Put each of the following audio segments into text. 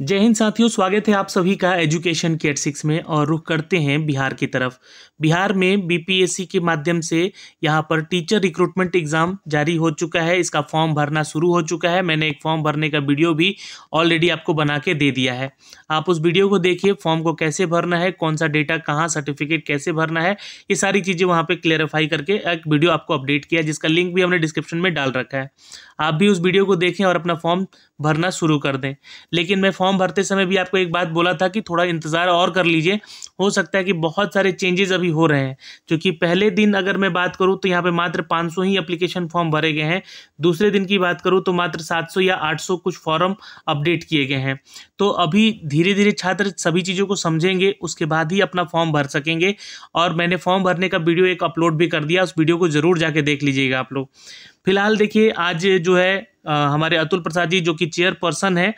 जय हिंद साथियों स्वागत है आप सभी का एजुकेशन के एट सिक्स में और रुख करते हैं बिहार की तरफ बिहार में बीपीएससी के माध्यम से यहाँ पर टीचर रिक्रूटमेंट एग्ज़ाम जारी हो चुका है इसका फॉर्म भरना शुरू हो चुका है मैंने एक फॉर्म भरने का वीडियो भी ऑलरेडी आपको बना के दे दिया है आप उस वीडियो को देखिए फॉर्म को कैसे भरना है कौन सा डेटा कहाँ सर्टिफिकेट कैसे भरना है ये सारी चीज़ें वहाँ पर क्लेरिफाई करके एक वीडियो आपको अपडेट किया जिसका लिंक भी हमने डिस्क्रिप्शन में डाल रखा है आप भी उस वीडियो को देखें और अपना फॉर्म भरना शुरू कर दें लेकिन मैं फॉर्म भरते समय भी आपको एक बात बोला था कि थोड़ा इंतज़ार और कर लीजिए हो सकता है कि बहुत सारे चेंजेस अभी हो रहे हैं क्योंकि पहले दिन अगर मैं बात करूँ तो यहाँ पर मात्र पाँच ही अप्लीकेशन फॉर्म भरे गए हैं दूसरे दिन की बात करूँ तो मात्र 700 या 800 कुछ फॉर्म अपडेट किए गए हैं तो अभी धीरे धीरे छात्र सभी चीज़ों को समझेंगे उसके बाद ही अपना फॉर्म भर सकेंगे और मैंने फॉर्म भरने का वीडियो एक अपलोड भी कर दिया उस वीडियो को ज़रूर जाके देख लीजिएगा आप लोग फिलहाल देखिए आज जो है आ, हमारे अतुल प्रसाद जी जो कि चेयरपर्सन है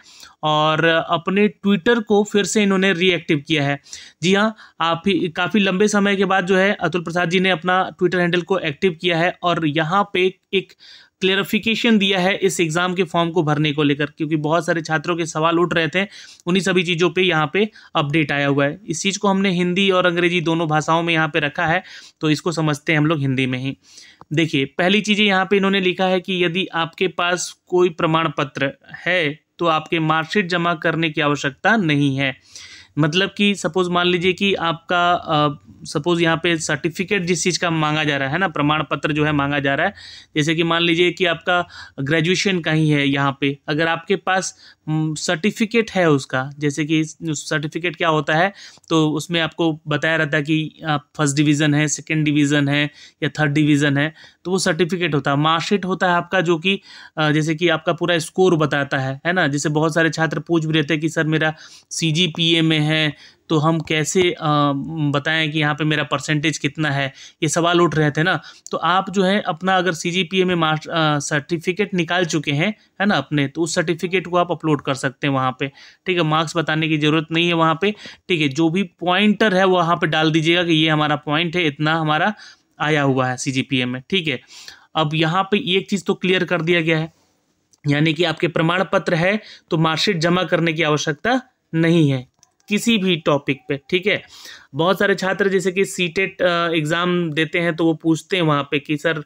और अपने ट्विटर को फिर से इन्होंने रीएक्टिव किया है जी हाँ आप ही काफ़ी लंबे समय के बाद जो है अतुल प्रसाद जी ने अपना ट्विटर हैंडल को एक्टिव किया है और यहाँ पे एक क्लेरिफिकेशन दिया है इस एग्ज़ाम के फॉर्म को भरने को लेकर क्योंकि बहुत सारे छात्रों के सवाल उठ रहे थे उन्हीं सभी चीज़ों पे यहाँ पे अपडेट आया हुआ है इस चीज़ को हमने हिंदी और अंग्रेजी दोनों भाषाओं में यहाँ पे रखा है तो इसको समझते हैं हम लोग हिंदी में ही देखिए पहली चीज़ें यहाँ पे इन्होंने लिखा है कि यदि आपके पास कोई प्रमाण पत्र है तो आपके मार्कशीट जमा करने की आवश्यकता नहीं है मतलब कि सपोज़ मान लीजिए कि आपका सपोज़ यहाँ पे सर्टिफिकेट जिस चीज़ का मांगा जा रहा है ना प्रमाण पत्र जो है मांगा जा रहा है जैसे कि मान लीजिए कि आपका ग्रेजुएशन कहीं है यहाँ पे अगर आपके पास सर्टिफिकेट है उसका जैसे कि सर्टिफिकेट क्या होता है तो उसमें आपको बताया रहता है कि आप फर्स्ट डिवीज़न है सेकेंड डिवीज़न है या थर्ड डिवीज़न है तो वो सर्टिफिकेट होता है मार्कशीट होता है आपका जो कि जैसे कि आपका पूरा स्कोर बताता है है ना जैसे बहुत सारे छात्र पूछ भी रहते हैं कि सर मेरा सी में हैं तो हम कैसे बताएं कि यहाँ पे मेरा परसेंटेज कितना है ये सवाल उठ रहे थे ना तो आप जो है अपना अगर सी में मास्टर सर्टिफिकेट निकाल चुके हैं है ना अपने तो उस सर्टिफिकेट को आप अपलोड कर सकते हैं वहाँ पे ठीक है मार्क्स बताने की ज़रूरत नहीं है वहाँ पे ठीक है जो भी पॉइंटर है वहाँ पर डाल दीजिएगा कि ये हमारा पॉइंट है इतना हमारा आया हुआ है सी में ठीक है अब यहाँ पर एक चीज़ तो क्लियर कर दिया गया है यानी कि आपके प्रमाण पत्र है तो मार्कशीट जमा करने की आवश्यकता नहीं है किसी भी टॉपिक पे ठीक है बहुत सारे छात्र जैसे कि सीटेट एग्ज़ाम e देते हैं तो वो पूछते हैं वहाँ पे कि सर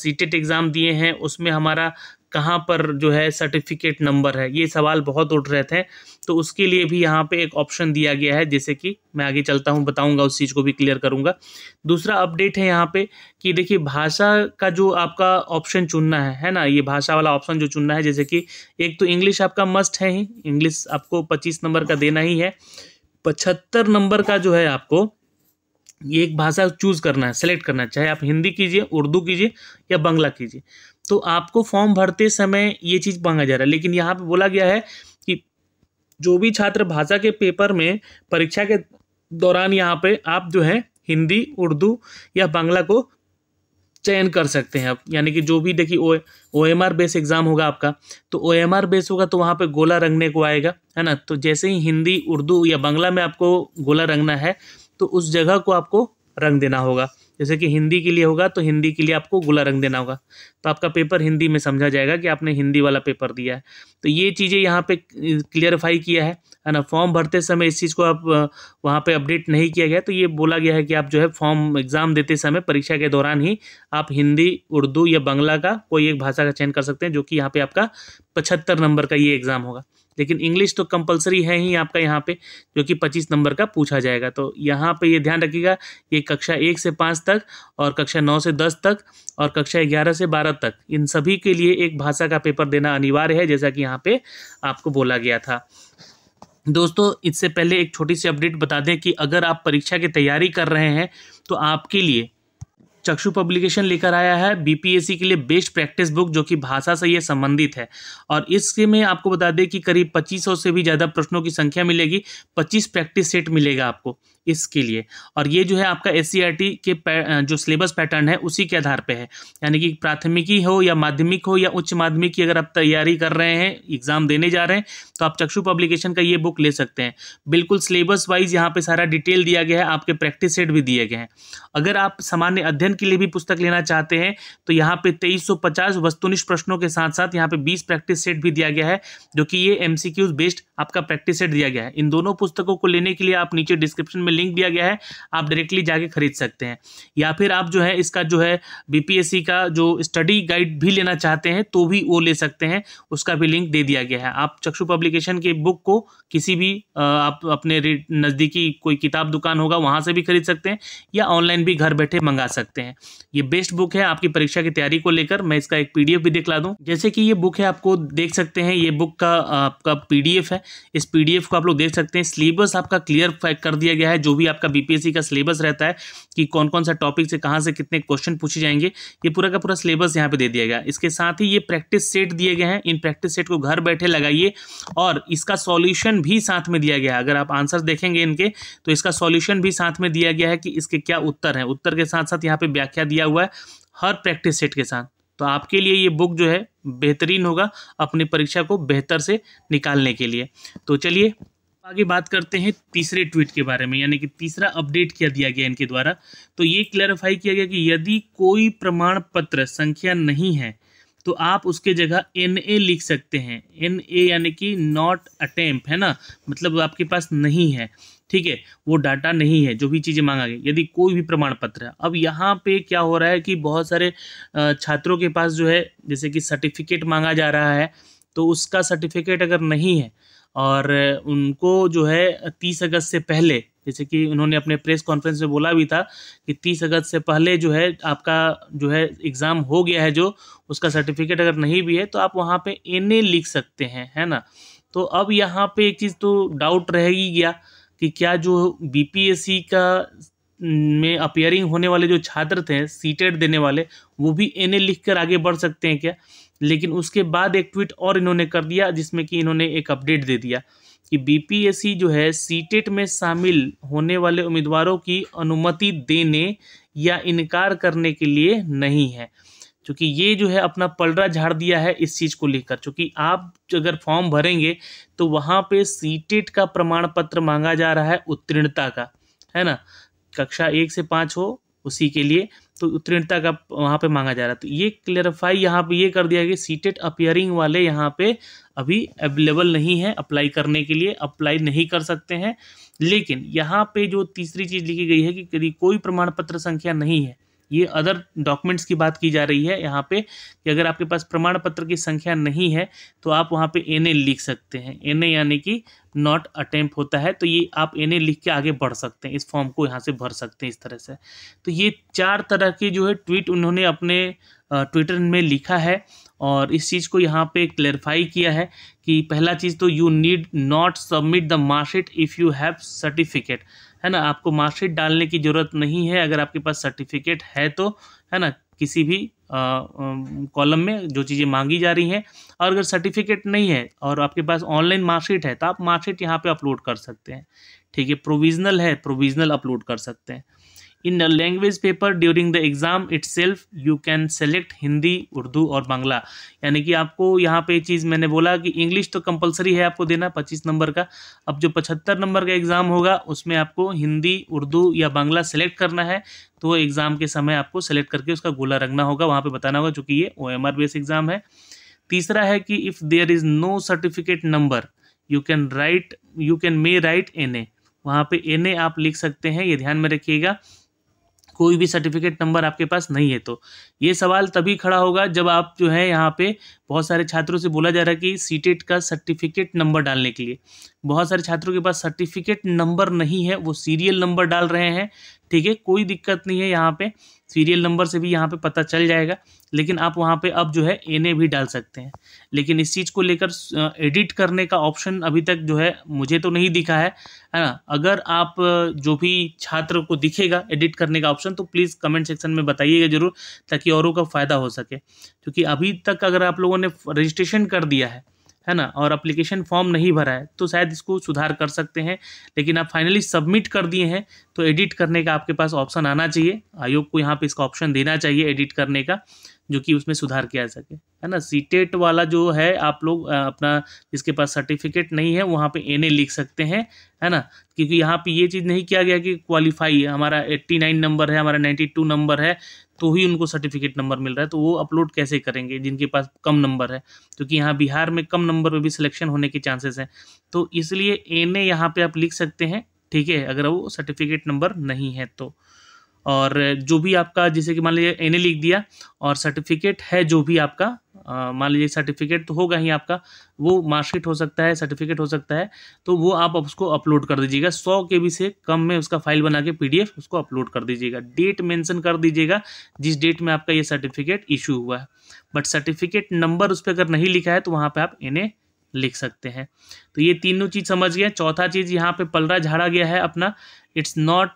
सीटेट एग्ज़ाम e दिए हैं उसमें हमारा कहाँ पर जो है सर्टिफिकेट नंबर है ये सवाल बहुत उठ रहे थे तो उसके लिए भी यहाँ पे एक ऑप्शन दिया गया है जैसे कि मैं आगे चलता हूँ बताऊँगा उस चीज़ को भी क्लियर करूँगा दूसरा अपडेट है यहाँ पे कि देखिए भाषा का जो आपका ऑप्शन चुनना है है ना ये भाषा वाला ऑप्शन जो चुनना है जैसे कि एक तो इंग्लिश आपका मस्ट है ही इंग्लिश आपको पच्चीस नंबर का देना ही है पचहत्तर नंबर का जो है आपको ये एक भाषा चूज़ करना है सेलेक्ट करना है चाहे आप हिंदी कीजिए उर्दू कीजिए या बंगला कीजिए तो आपको फॉर्म भरते समय ये चीज़ मांगा जा रहा है लेकिन यहाँ पे बोला गया है कि जो भी छात्र भाषा के पेपर में परीक्षा के दौरान यहाँ पे आप जो है हिंदी उर्दू या बांग्ला को चयन कर सकते हैं आप यानी कि जो भी देखिए O O M R base exam होगा आपका तो ओ एम आर बेस होगा तो वहाँ पे गोला रंगने को आएगा है ना तो जैसे ही हिंदी उर्दू या बांग्ला में आपको गोला रंगना है तो उस जगह को आपको रंग देना होगा जैसे कि हिंदी के लिए होगा तो हिंदी के लिए आपको गुला रंग देना होगा तो आपका पेपर हिंदी में समझा जाएगा कि आपने हिंदी वाला पेपर दिया है तो ये चीज़ें यहाँ पे क्लियरफाई किया है है ना फॉर्म भरते समय इस चीज़ को आप वहाँ पे अपडेट नहीं किया गया तो ये बोला गया है कि आप जो है फॉर्म एग्ज़ाम देते समय परीक्षा के दौरान ही आप हिंदी उर्दू या बंगला का कोई एक भाषा का चयन कर सकते हैं जो कि यहाँ पर आपका पचहत्तर नंबर का ये एग्ज़ाम होगा लेकिन इंग्लिश तो कंपलसरी है ही आपका यहाँ पे जो कि पच्चीस नंबर का पूछा जाएगा तो यहाँ पे ये यह ध्यान रखिएगा ये कक्षा एक से पाँच तक और कक्षा नौ से दस तक और कक्षा ग्यारह से बारह तक इन सभी के लिए एक भाषा का पेपर देना अनिवार्य है जैसा कि यहाँ पे आपको बोला गया था दोस्तों इससे पहले एक छोटी सी अपडेट बता दें कि अगर आप परीक्षा की तैयारी कर रहे हैं तो आपके लिए चक्षु पब्लिकेशन लेकर आया है बीपीएससी के लिए बेस्ट प्रैक्टिस बुक जो कि भाषा से यह संबंधित है और इसके में आपको बता दें कि करीब 2500 से भी ज़्यादा प्रश्नों की संख्या मिलेगी 25 प्रैक्टिस सेट मिलेगा आपको इसके लिए और ये जो है आपका एस e के जो सिलेबस पैटर्न है उसी के आधार पर है यानी कि प्राथमिकी हो या माध्यमिक हो या उच्च माध्यमिक की अगर आप तैयारी कर रहे हैं एग्ज़ाम देने जा रहे हैं तो आप चक्षु पब्लिकेशन का ये बुक ले सकते हैं बिल्कुल सिलेबस वाइज यहाँ पे सारा डिटेल दिया गया है आपके प्रैक्टिस सेट भी दिए गए हैं अगर आप सामान्य अध्ययन के लिए भी पुस्तक लेना चाहते हैं तो यहाँ पे तेईस वस्तुनिष्ठ प्रश्नों के साथ साथ यहाँ पे बीस प्रैक्टिस सेट भी दिया गया है जो कि ये एम बेस्ड आपका प्रैक्टिस सेट दिया गया है इन दोनों पुस्तकों को लेने के लिए आप नीचे डिस्क्रिप्शन में लिंक दिया गया है आप डायरेक्टली जाके खरीद सकते हैं या फिर आप जो है इसका जो है बीपीएससी का जो स्टडी गाइड भी लेना चाहते हैं तो भी वो ले सकते हैं उसका भी लिंक दे दिया गया है आप चक्षु पब्लिकेशन के बुक को किसी भी आप अपने नज़दीकी कोई किताब दुकान होगा वहाँ से भी खरीद सकते हैं या ऑनलाइन भी घर बैठे मंगा सकते हैं ये बेस्ट बुक है आपकी परीक्षा की तैयारी को लेकर मैं इसका एक पीडीएफ भी दिखला दूं जैसे कि ये बुक है आपको देख सकते हैं ये बुक का आपका पीडीएफ है इस पीडीएफ को आप लोग देख सकते हैं सिलेबस आपका क्लियर कर दिया गया है जो भी आपका बीपीएससी का सिलेबस रहता है कि कौन कौन सा टॉपिक से कहाँ से कितने क्वेश्चन पूछे जाएंगे ये पूरा का पूरा सिलेबस यहाँ पे दे दिया गया इसके साथ ही ये प्रैक्टिस सेट दिए गए हैं इन प्रैक्टिस सेट को घर बैठे लगाइए और इसका सॉल्यूशन भी साथ में दिया गया है अगर आप आंसर देखेंगे इनके तो इसका सॉल्यूशन भी साथ में दिया गया है कि इसके क्या उत्तर हैं उत्तर के साथ साथ यहाँ पर व्याख्या दिया हुआ है हर प्रैक्टिस सेट के साथ तो आपके लिए ये बुक जो है बेहतरीन होगा अपनी परीक्षा को बेहतर से निकालने के लिए तो चलिए आगे बात करते हैं तीसरे ट्वीट के बारे में यानी कि तीसरा अपडेट किया दिया गया इनके द्वारा तो ये क्लैरिफाई किया गया कि यदि कोई प्रमाण पत्र संख्या नहीं है तो आप उसके जगह एन ए लिख सकते हैं एन ए यानी कि नॉट अटेम्प है ना मतलब आपके पास नहीं है ठीक है वो डाटा नहीं है जो भी चीज़ें मांगा गई यदि कोई भी प्रमाण पत्र है अब यहाँ पे क्या हो रहा है कि बहुत सारे छात्रों के पास जो है जैसे कि सर्टिफिकेट मांगा जा रहा है तो उसका सर्टिफिकेट अगर नहीं है और उनको जो है तीस अगस्त से पहले जैसे कि उन्होंने अपने प्रेस कॉन्फ्रेंस में बोला भी था कि तीस अगस्त से पहले जो है आपका जो है एग्ज़ाम हो गया है जो उसका सर्टिफिकेट अगर नहीं भी है तो आप वहाँ पे एन ए लिख सकते हैं है ना तो अब यहाँ पे एक चीज़ तो डाउट रह ही गया कि क्या जो बी का में अपियरिंग होने वाले जो छात्र थे सीटेड देने वाले वो भी एन लिख कर आगे बढ़ सकते हैं क्या लेकिन उसके बाद एक ट्वीट और इन्होंने कर दिया जिसमें कि इन्होंने एक अपडेट दे दिया कि बीपीएससी जो है सीटेट e में शामिल होने वाले उम्मीदवारों की अनुमति देने या इनकार करने के लिए नहीं है क्योंकि ये जो है अपना पलड़ा झाड़ दिया है इस चीज़ को लेकर क्योंकि आप अगर फॉर्म भरेंगे तो वहाँ पे सीटेट e का प्रमाण पत्र मांगा जा रहा है उत्तीर्णता का है ना कक्षा एक से पाँच हो उसी के लिए तो उत्तीर्णता का वहाँ पे मांगा जा रहा है तो ये क्लियरफाई यहाँ पे ये कर दिया कि सीटेट अपियरिंग वाले यहाँ पे अभी अवेलेबल नहीं है अप्लाई करने के लिए अप्लाई नहीं कर सकते हैं लेकिन यहाँ पे जो तीसरी चीज़ लिखी गई है कि यदि कोई प्रमाण पत्र संख्या नहीं है ये अदर डॉक्यूमेंट्स की बात की जा रही है यहाँ पे कि अगर आपके पास प्रमाण पत्र की संख्या नहीं है तो आप वहाँ पे एन लिख सकते हैं एन यानी कि नॉट अटेम्प होता है तो ये आप एन लिख के आगे बढ़ सकते हैं इस फॉर्म को यहाँ से भर सकते हैं इस तरह से तो ये चार तरह के जो है ट्वीट उन्होंने अपने ट्विटर में लिखा है और इस चीज़ को यहाँ पे क्लेरिफाई किया है कि पहला चीज़ तो you need not submit the marksheet if you have certificate है ना आपको मार्कशीट डालने की ज़रूरत नहीं है अगर आपके पास सर्टिफिकेट है तो है ना किसी भी कॉलम में जो चीज़ें मांगी जा रही हैं और अगर सर्टिफिकेट नहीं है और आपके पास ऑनलाइन मार्कशीट है तो आप मार्कशीट यहाँ पे अपलोड कर सकते हैं ठीक है प्रोविजनल है प्रोविजनल अपलोड कर सकते हैं in language paper during the exam exam self you can select Hindi Urdu और बांग्ला यानी कि आपको यहाँ पे चीज़ मैंने बोला कि इंग्लिश तो कंपलसरी है आपको देना पच्चीस नंबर का अब जो पचहत्तर नंबर का एग्ज़ाम होगा उसमें आपको हिंदी उर्दू या बांग्ला सेलेक्ट करना है तो एग्ज़ाम के समय आपको सेलेक्ट करके उसका गोला रखना होगा वहाँ पर बताना होगा चूंकि ये ओ एम बेस एग्ज़ाम है तीसरा है कि if there is no certificate number you can write you can may write an A वहाँ पे एन ए आप लिख सकते हैं ये ध्यान में रखिएगा कोई भी सर्टिफिकेट नंबर आपके पास नहीं है तो ये सवाल तभी खड़ा होगा जब आप जो है यहाँ पे बहुत सारे छात्रों से बोला जा रहा है कि सीटेट e का सर्टिफिकेट नंबर डालने के लिए बहुत सारे छात्रों के पास सर्टिफिकेट नंबर नहीं है वो सीरियल नंबर डाल रहे हैं ठीक है कोई दिक्कत नहीं है यहाँ पे सीरियल नंबर से भी यहाँ पे पता चल जाएगा लेकिन आप वहाँ पे अब जो है एन ए भी डाल सकते हैं लेकिन इस चीज़ को लेकर एडिट करने का ऑप्शन अभी तक जो है मुझे तो नहीं दिखा है है ना अगर आप जो भी छात्र को दिखेगा एडिट करने का ऑप्शन तो प्लीज़ कमेंट सेक्शन में बताइएगा ज़रूर ताकि औरों का फ़ायदा हो सके क्योंकि अभी तक अगर आप लोगों ने रजिस्ट्रेशन कर दिया है है ना और अप्लीकेशन फॉर्म नहीं भरा है तो शायद इसको सुधार कर सकते हैं लेकिन आप फाइनली सबमिट कर दिए हैं तो एडिट करने का आपके पास ऑप्शन आना चाहिए आयोग को यहाँ पर इसका ऑप्शन देना चाहिए एडिट करने का जो कि उसमें सुधार किया जा सके है ना सीटेट वाला जो है आप लोग अपना जिसके पास सर्टिफिकेट नहीं है वहाँ पे एन ए लिख सकते हैं है ना क्योंकि यहाँ पे ये चीज़ नहीं किया गया कि क्वालिफाई है हमारा एट्टी नाइन नंबर है हमारा नाइन्टी टू नंबर है तो ही उनको सर्टिफिकेट नंबर मिल रहा है तो वो अपलोड कैसे करेंगे जिनके पास कम नंबर है क्योंकि यहाँ बिहार में कम नंबर पर भी सिलेक्शन होने के चांसेस हैं तो इसलिए एन ए यहाँ आप लिख सकते हैं ठीक है अगर वो सर्टिफिकेट नंबर नहीं है तो और जो भी आपका जैसे कि मान लीजिए एन लिख दिया और सर्टिफिकेट है जो भी आपका मान लीजिए सर्टिफिकेट तो होगा ही आपका वो मार्कशीट हो सकता है सर्टिफिकेट हो सकता है तो वो आप उसको अपलोड कर दीजिएगा सौ के बी से कम में उसका फाइल बना के पी उसको अपलोड कर दीजिएगा डेट मैंसन कर दीजिएगा जिस डेट में आपका ये सर्टिफिकेट इशू हुआ है बट सर्टिफिकेट नंबर उस पर अगर नहीं लिखा है तो वहाँ पर आप इन्हें लिख सकते हैं तो ये तीनों चीज़ समझ गए चौथा चीज़ यहाँ पे पलरा झाड़ा गया है अपना it's not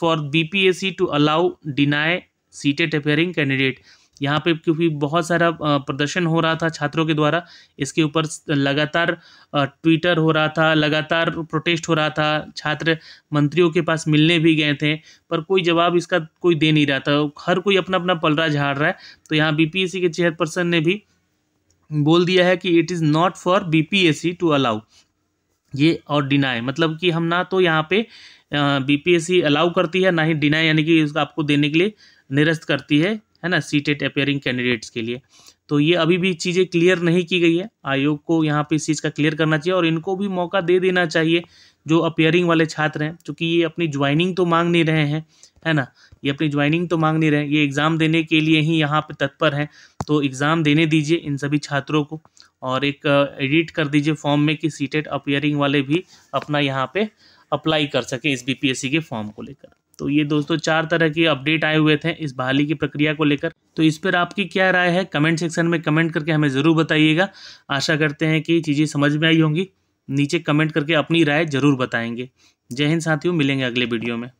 for BPSC to allow deny CTET appearing candidate यहाँ पे क्योंकि बहुत सारा प्रदर्शन हो रहा था छात्रों के द्वारा इसके ऊपर लगातार ट्विटर हो रहा था लगातार प्रोटेस्ट हो रहा था छात्र मंत्रियों के पास मिलने भी गए थे पर कोई जवाब इसका कोई दे नहीं रहा था हर कोई अपना अपना पलरा झाड़ रहा है तो यहाँ बीपीएससी के चेयरपर्सन ने भी बोल दिया है कि it is not for C to allow ये और डिनाई मतलब कि हम ना तो यहाँ पे बीपीएससी अलाउ करती है ना ही डिनाई यानी कि आपको देने के लिए निरस्त करती है है ना सी टेट अपेयरिंग कैंडिडेट्स के लिए तो ये अभी भी चीज़ें क्लियर नहीं की गई है आयोग को यहाँ पे इस चीज़ का क्लियर करना चाहिए और इनको भी मौका दे देना चाहिए जो अपेयरिंग वाले छात्र हैं चूँकि ये अपनी ज्वाइनिंग तो मांग नहीं रहे हैं है ना ये अपनी ज्वाइनिंग तो मांग नहीं रहे ये एग्ज़ाम देने के लिए ही यहाँ पे तत्पर हैं तो एग्ज़ाम देने दीजिए इन सभी छात्रों को और एक एडिट कर दीजिए फॉर्म में कि सीटेट अपेयरिंग वाले भी अपना यहाँ पे अप्लाई कर सके इस बीपीएससी के फॉर्म को लेकर तो ये दोस्तों चार तरह के अपडेट आए हुए थे इस बहाली की प्रक्रिया को लेकर तो इस पर आपकी क्या राय है कमेंट सेक्शन में कमेंट करके हमें ज़रूर बताइएगा आशा करते हैं कि चीज़ें समझ में आई होंगी नीचे कमेंट करके अपनी राय ज़रूर बताएंगे जय हिंद साथियों मिलेंगे अगले वीडियो में